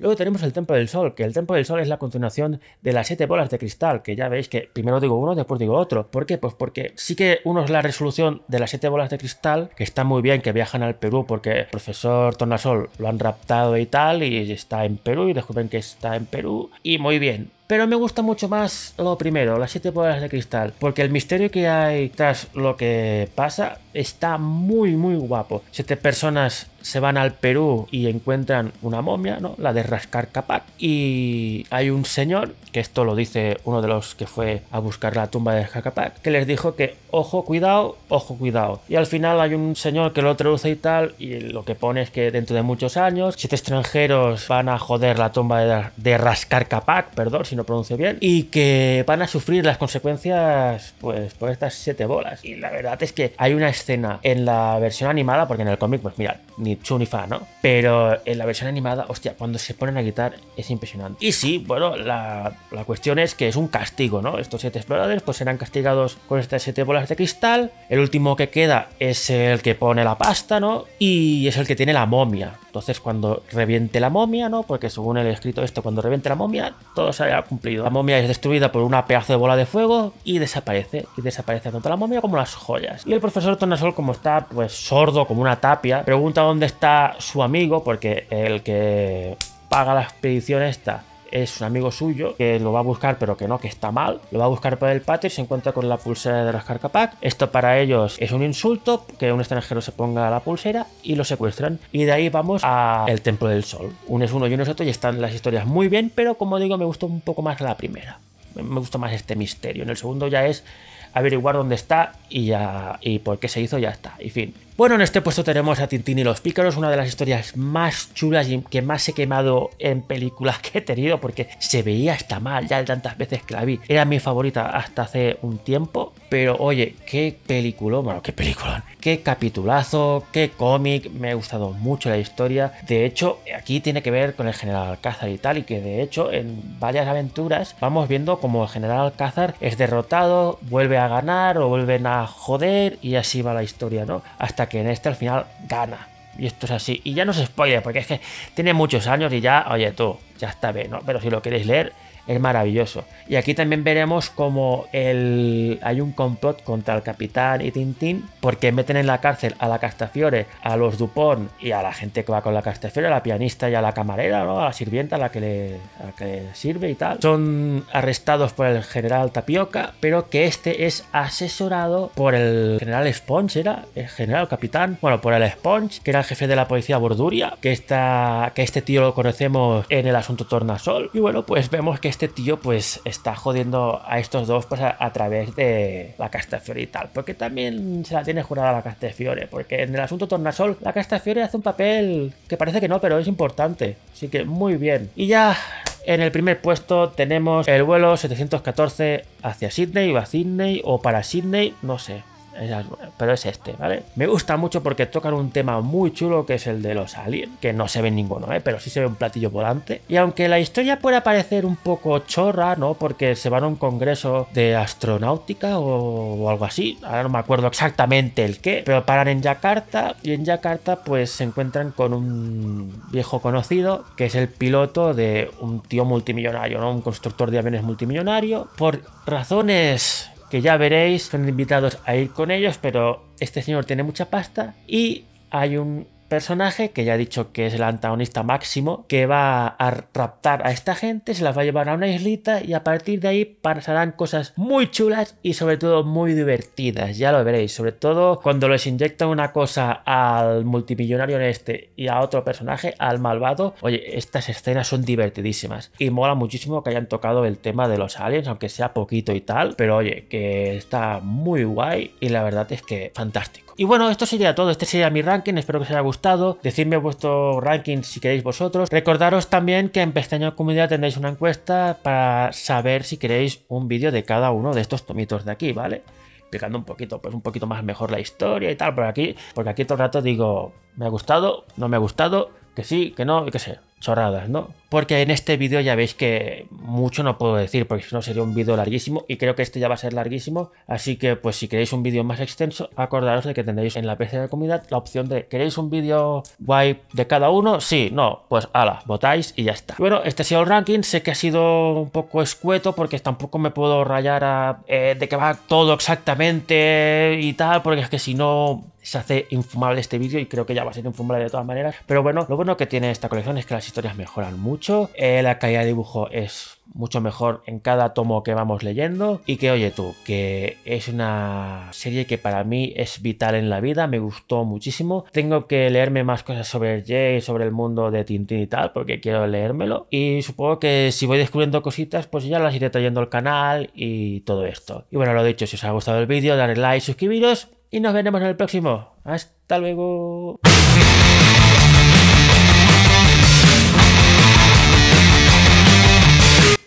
Luego tenemos el Templo del Sol, que el Templo del Sol es la continuación de las siete bolas de cristal, que ya veis que primero digo uno, después digo otro. ¿Por qué? Pues porque sí que uno es la resolución de las siete bolas de cristal, que está muy bien que viajan al Perú porque el profesor Tornasol lo han raptado y tal, y está en Perú y descubren que está en Perú, y muy bien. Pero me gusta mucho más lo primero, las siete bolas de cristal, porque el misterio que hay tras lo que pasa está muy, muy guapo. Siete personas se van al Perú y encuentran una momia, ¿no? La de Rascar Capac. Y hay un señor, que esto lo dice uno de los que fue a buscar la tumba de Capac, que les dijo que ojo, cuidado, ojo, cuidado. Y al final hay un señor que lo traduce y tal, y lo que pone es que dentro de muchos años, siete extranjeros van a joder la tumba de, de Rascar Capac, perdón, si lo pronuncio bien, y que van a sufrir las consecuencias pues por estas siete bolas. Y la verdad es que hay una escena en la versión animada, porque en el cómic, pues mira, ni chu ni fa, ¿no? Pero en la versión animada, hostia, cuando se ponen a quitar es impresionante. Y sí, bueno, la, la cuestión es que es un castigo, ¿no? Estos siete exploradores pues serán castigados con estas siete bolas de cristal. El último que queda es el que pone la pasta, ¿no? Y es el que tiene la momia. Entonces, cuando reviente la momia, ¿no? Porque según el escrito esto, cuando reviente la momia, todo se haya cumplido. La momia es destruida por una pedazo de bola de fuego y desaparece. Y desaparece tanto la momia como las joyas. Y el profesor Tornasol, como está, pues, sordo, como una tapia, pregunta dónde está su amigo, porque el que paga la expedición está es un amigo suyo que lo va a buscar, pero que no, que está mal. Lo va a buscar por el patio y se encuentra con la pulsera de las Carcapac. Esto para ellos es un insulto, que un extranjero se ponga la pulsera y lo secuestran. Y de ahí vamos a Templo del Sol. uno es uno y uno es otro y están las historias muy bien, pero como digo, me gustó un poco más la primera. Me gusta más este misterio. En el segundo ya es averiguar dónde está y ya y por qué se hizo, ya está. Y fin. Bueno, en este puesto tenemos a Tintín y los pícaros, una de las historias más chulas y que más he quemado en películas que he tenido porque se veía hasta mal ya de tantas veces que la vi. Era mi favorita hasta hace un tiempo, pero oye, qué película, bueno, qué película, qué capitulazo, qué cómic, me ha gustado mucho la historia. De hecho, aquí tiene que ver con el general Alcázar y tal, y que de hecho en varias aventuras vamos viendo como el general Alcázar es derrotado, vuelve a ganar o vuelven a joder y así va la historia, ¿no? Hasta que en este al final gana. Y esto es así. Y ya no se spoiler, porque es que tiene muchos años y ya, oye tú, ya está bien, Pero si lo queréis leer, es maravilloso. Y aquí también veremos cómo el, hay un complot contra el capitán y Tintín, porque meten en la cárcel a la Castafiore, a los Dupont y a la gente que va con la Castafiore, a la pianista y a la camarera, a la sirvienta, a la que le, sirve y tal. Son arrestados por el general Tapioca, pero que este es asesorado por el general Sponge, ¿era? El general, capitán, bueno, por el Sponge, que era el jefe de la policía Borduria, que, está que este tío lo conocemos en el asunto Tornasol. Y bueno, pues vemos que este tío pues está jodiendo a estos dos pues, a, través de la Castafiore y tal. Porque también se la tiene jurada la Castafiore. Porque en el asunto Tornasol, la Castafiore hace un papel que parece que no, pero es importante. Así que muy bien. Y ya en el primer puesto tenemos el vuelo 714 hacia Sydney o a Sydney o para Sydney, no sé. Pero es este, ¿vale? Me gusta mucho porque tocan un tema muy chulo que es el de los aliens, que no se ve ninguno, ¿eh? Pero sí se ve un platillo volante. Y aunque la historia pueda parecer un poco chorra, ¿no? Porque se van a un congreso de astronáutica o, algo así, ahora no me acuerdo exactamente el qué, pero paran en Yakarta y en Yakarta pues se encuentran con un viejo conocido que es el piloto de un tío multimillonario, ¿no? Un constructor de aviones multimillonario. Por razones que ya veréis, son invitados a ir con ellos, pero este señor tiene mucha pasta y hay un personaje, que ya he dicho que es el antagonista máximo, que va a raptar a esta gente, se las va a llevar a una islita y a partir de ahí pasarán cosas muy chulas y sobre todo muy divertidas, ya lo veréis, sobre todo cuando les inyectan una cosa al multimillonario en este y a otro personaje, al malvado, oye, estas escenas son divertidísimas y mola muchísimo que hayan tocado el tema de los aliens, aunque sea poquito y tal, pero oye, que está muy guay y la verdad es que fantástico. Y bueno, esto sería todo. Este sería mi ranking. Espero que os haya gustado. Decidme vuestro ranking si queréis vosotros. Recordaros también que en pestaña comunidad tendréis una encuesta para saber si queréis un vídeo de cada uno de estos tomitos de aquí, ¿vale? explicando un poquito, pues un poquito más mejor la historia y tal, por aquí, porque aquí todo el rato digo, me ha gustado, no me ha gustado, que sí, que no, y que sé sorradas, ¿no? Porque en este vídeo ya veis que mucho no puedo decir, porque si no sería un vídeo larguísimo y creo que este ya va a ser larguísimo, así que pues si queréis un vídeo más extenso, acordaros de que tendréis en la pestaña de comunidad la opción de ¿queréis un vídeo guay de cada uno? Sí, no, pues ala, votáis y ya está. bueno, este ha sido el ranking, sé que ha sido un poco escueto porque tampoco me puedo rayar eh, de que va todo exactamente y tal, porque es que si no se hace infumable este vídeo y creo que ya va a ser infumable de todas maneras. Pero bueno, lo bueno que tiene esta colección es que las historias mejoran mucho, eh, la calidad de dibujo es mucho mejor en cada tomo que vamos leyendo y que oye tú, que es una serie que para mí es vital en la vida, me gustó muchísimo. Tengo que leerme más cosas sobre Jay, sobre el mundo de Tintín y tal, porque quiero leérmelo. Y supongo que si voy descubriendo cositas, pues ya las iré trayendo al canal y todo esto. Y bueno, lo dicho, si os ha gustado el vídeo, darle like, suscribiros y nos veremos en el próximo. Hasta luego.